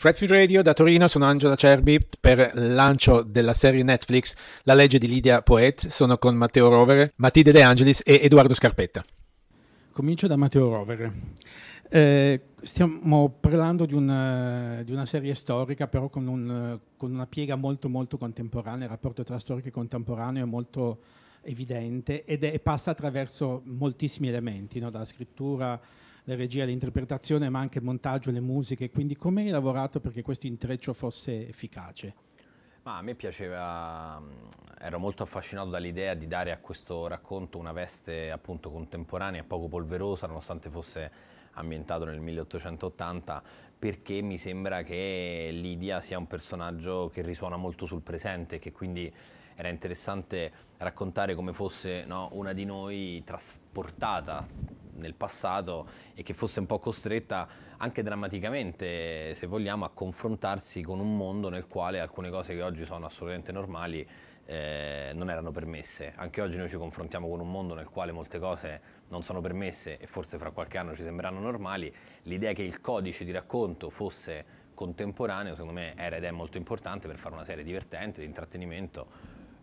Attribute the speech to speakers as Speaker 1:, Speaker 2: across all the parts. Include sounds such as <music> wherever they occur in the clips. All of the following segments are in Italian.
Speaker 1: Fred Radio da Torino, sono Angela Cerbi per il lancio della serie Netflix La legge di Lidia Poet, sono con Matteo Rovere, Matilde De Angelis e Edoardo Scarpetta. Comincio da Matteo Rovere. Eh, stiamo parlando di una, eh, di una, serie storica, però con, un, con, una piega molto, molto contemporanea. Il rapporto tra storico e contemporaneo è molto evidente ed è, passa attraverso moltissimi elementi, no? dalla scrittura la regia, l'interpretazione, ma anche il montaggio, le musiche. Quindi come hai lavorato perché questo intreccio fosse efficace?
Speaker 2: Ma a me piaceva, mm, ero molto affascinato dall'idea di dare a questo racconto una veste appunto contemporanea, poco polverosa, nonostante fosse ambientato nel 1880 perché mi sembra che Lidia sia un personaggio che risuona molto sul presente e che quindi era interessante raccontare come fosse no, una di noi trasportata nel passato e che fosse un po' costretta anche drammaticamente, se vogliamo, a confrontarsi con un mondo nel quale alcune cose che oggi sono assolutamente normali eh, non erano permesse. Anche oggi noi ci confrontiamo con un mondo nel quale molte cose non sono permesse e forse fra qualche anno ci sembreranno normali. L'idea che il codice di racconto fosse contemporaneo, secondo me, era ed è molto importante per fare una serie divertente, di intrattenimento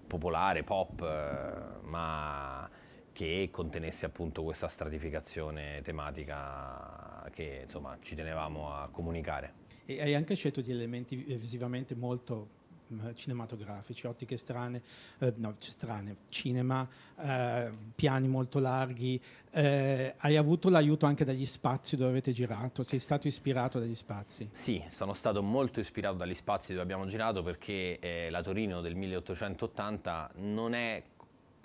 Speaker 2: popolare, pop, eh, ma che contenesse appunto questa stratificazione tematica che insomma ci tenevamo a comunicare. E
Speaker 1: hai anche scelto di elementi visivamente molto mm, cinematografici, ottiche strane, eh, no, strane, cinema, eh, piani molto larghi. Eh, hai avuto l'aiuto anche dagli spazi dove avete girato? Sei stato ispirato dagli spazi?
Speaker 2: Sì, sono stato molto ispirato dagli spazi dove abbiamo girato perché eh, la Torino del 1880 non è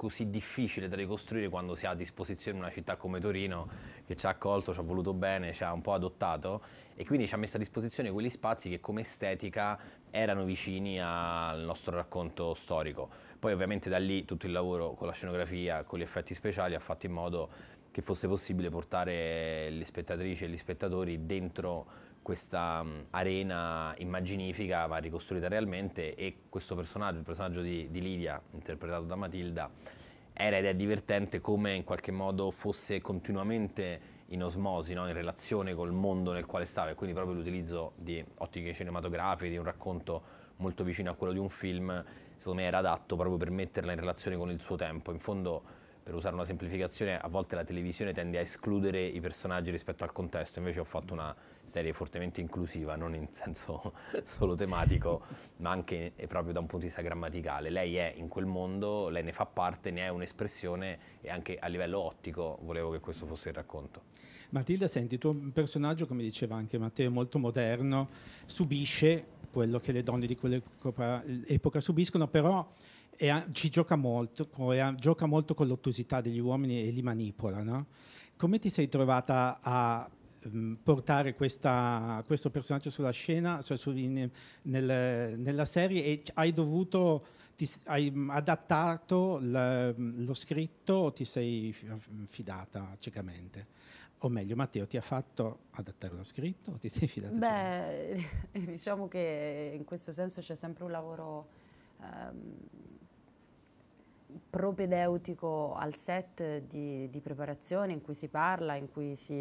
Speaker 2: così difficile da ricostruire quando si ha a disposizione una città come Torino che ci ha accolto, ci ha voluto bene, ci ha un po' adottato e quindi ci ha messo a disposizione quegli spazi che come estetica erano vicini al nostro racconto storico. Poi ovviamente da lì tutto il lavoro con la scenografia, con gli effetti speciali ha fatto in modo che fosse possibile portare le spettatrici e gli spettatori dentro questa mm, arena immaginifica va ricostruita realmente e questo personaggio, il personaggio di, di Lidia, interpretato da Matilda, era ed è divertente come in qualche modo fosse continuamente in osmosi, no? in relazione col mondo nel quale stava e quindi proprio l'utilizzo di ottiche cinematografiche, di un racconto molto vicino a quello di un film, secondo me era adatto proprio per metterla in relazione con il suo tempo. In fondo per usare una semplificazione, a volte la televisione tende a escludere i personaggi rispetto al contesto, invece ho fatto una serie fortemente inclusiva, non in senso <laughs> solo tematico, ma anche eh, proprio da un punto di vista grammaticale. Lei è in quel mondo, lei ne fa parte, ne è un'espressione e anche a livello ottico volevo che questo fosse il racconto.
Speaker 1: Matilda, senti, il tuo personaggio, come diceva anche Matteo, molto moderno, subisce quello che le donne di quell'epoca subiscono, però e ci gioca molto, gioca molto con l'ottusità degli uomini e li manipola. No? Come ti sei trovata a mh, mm, portare questa, questo personaggio sulla scena, cioè su, in, nel, nella serie e hai dovuto, ti, hai mm, adattato l, mm, lo scritto o ti sei fidata ciecamente? O meglio, Matteo, ti ha fatto adattare lo scritto o ti sei fidata?
Speaker 3: Beh, <laughs> diciamo che in questo senso c'è sempre un lavoro... Um, propedeutico al set di, di, preparazione in cui si parla, in cui si,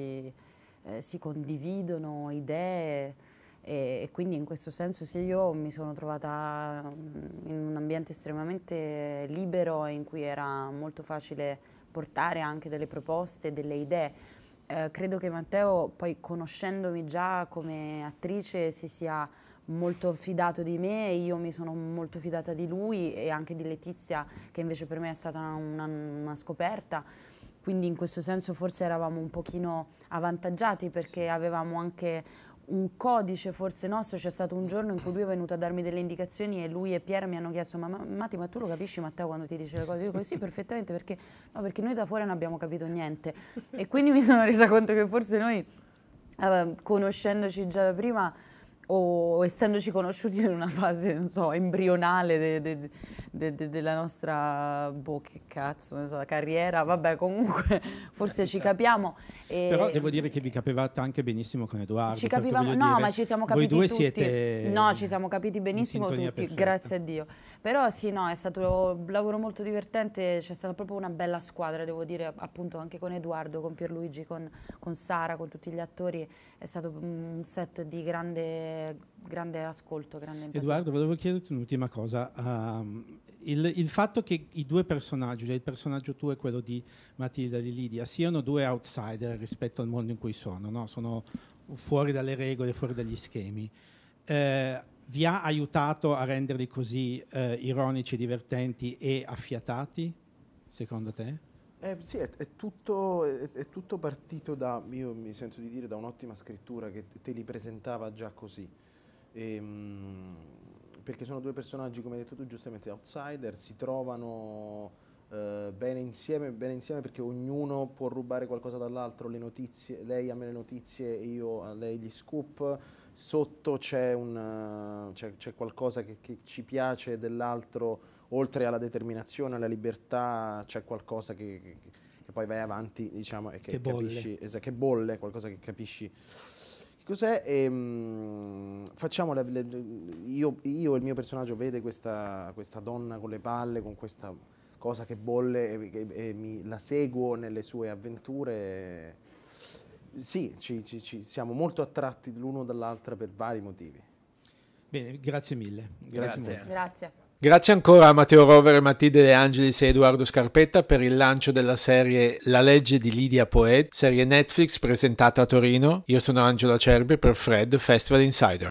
Speaker 3: eh, si condividono idee e, e, quindi in questo senso sì io mi sono trovata mm, in un ambiente estremamente libero in cui era molto facile portare anche delle proposte, delle idee. Eh, credo che Matteo poi conoscendomi già come attrice si sia molto fidato di me e io mi sono molto fidata di lui e anche di Letizia che invece per me è stata una, una scoperta. Quindi in questo senso forse eravamo un pochino avvantaggiati perché avevamo anche un codice forse nostro, c'è stato un giorno in cui lui è venuto a darmi delle indicazioni e lui e Pier mi hanno chiesto ma Matti ma tu lo capisci Matteo quando ti dice le cose? Io dico sì perfettamente perché, no, perché noi da fuori non abbiamo capito niente e quindi mi sono resa conto che forse noi eh, conoscendoci già da prima o essendoci conosciuti in una fase, non so, embrionale de, de, de, della nostra, boh, che cazzo, non so, carriera, vabbè, comunque, <laughs> forse ci capiamo. E... Però devo
Speaker 1: dire che vi capivate anche benissimo con Edoardo. Ci capivamo, no, dire, ma ci siamo capiti voi due tutti. Siete no,
Speaker 3: ci siamo capiti benissimo tutti, perfetta. grazie a Dio. Però sì, no, è stato un lavoro molto divertente, c'è stata proprio una bella squadra, devo dire, appunto, anche con Edoardo, con Pierluigi, con, con Sara, con tutti gli attori, è stato un set di grande grande, ascolto, grande empatia. Edoardo,
Speaker 1: volevo chiederti un'ultima cosa. Um, il, il, fatto che i due personaggi, cioè il personaggio tuo e quello di Matilda e Lidia, siano due outsider rispetto al mondo in cui sono, no? sono fuori dalle regole, fuori dagli schemi, eh, vi ha aiutato a renderli così eh, ironici, divertenti e affiatati, secondo te?
Speaker 4: Eh, sì, è, è, tutto, è, è, tutto, partito da, io mi sento di dire, da un'ottima scrittura che te li presentava già così. E, ehm, perché sono due personaggi, come hai detto tu, giustamente outsider, si trovano eh, bene, insieme, bene insieme perché ognuno può rubare qualcosa dall'altro, le notizie, lei a me le notizie e io a lei gli scoop, sotto c'è, un, c'è, c'è qualcosa che, che ci piace dell'altro oltre alla determinazione, alla libertà, c'è qualcosa che, che, che, poi vai avanti, diciamo, e che, che bolle. capisci, esatto, che bolle, qualcosa che capisci cos'è. E, ehm, mh, facciamo la, le, io, io, il mio personaggio vede questa, questa, donna con le palle, con questa cosa che bolle e, e, e mi, la seguo nelle sue avventure. Sì, ci, ci, ci siamo molto attratti l'uno dall'altra per vari motivi.
Speaker 1: Bene, grazie mille. Grazie. grazie. Grazie ancora a Matteo Rovere, Matilde De Angelis e Edoardo Scarpetta per il lancio della serie La legge di Lidia Poet, serie Netflix presentata a Torino. Io sono Angelo Acerbi per Fred Festival Insider.